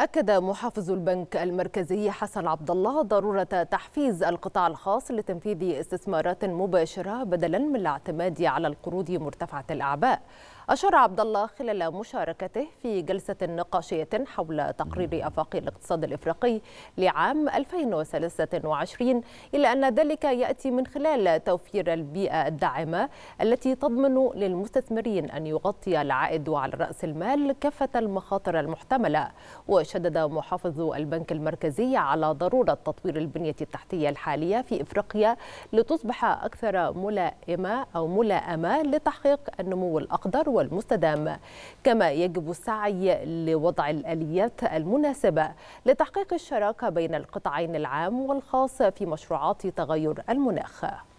أكد محافظ البنك المركزي حسن عبد الله ضرورة تحفيز القطاع الخاص لتنفيذ استثمارات مباشرة بدلا من الاعتماد على القروض مرتفعة الأعباء. أشار عبد الله خلال مشاركته في جلسة نقاشية حول تقرير أفاق الاقتصاد الإفريقي لعام 2023 إلى أن ذلك يأتي من خلال توفير البيئة الداعمة التي تضمن للمستثمرين أن يغطي العائد على رأس المال كافة المخاطر المحتملة. وش شدد محافظ البنك المركزي على ضرورة تطوير البنية التحتية الحالية في إفريقيا لتصبح أكثر ملائمة أو ملائمة لتحقيق النمو الأقدر والمستدام كما يجب السعي لوضع الآليات المناسبة لتحقيق الشراكة بين القطاعين العام والخاص في مشروعات تغير المناخ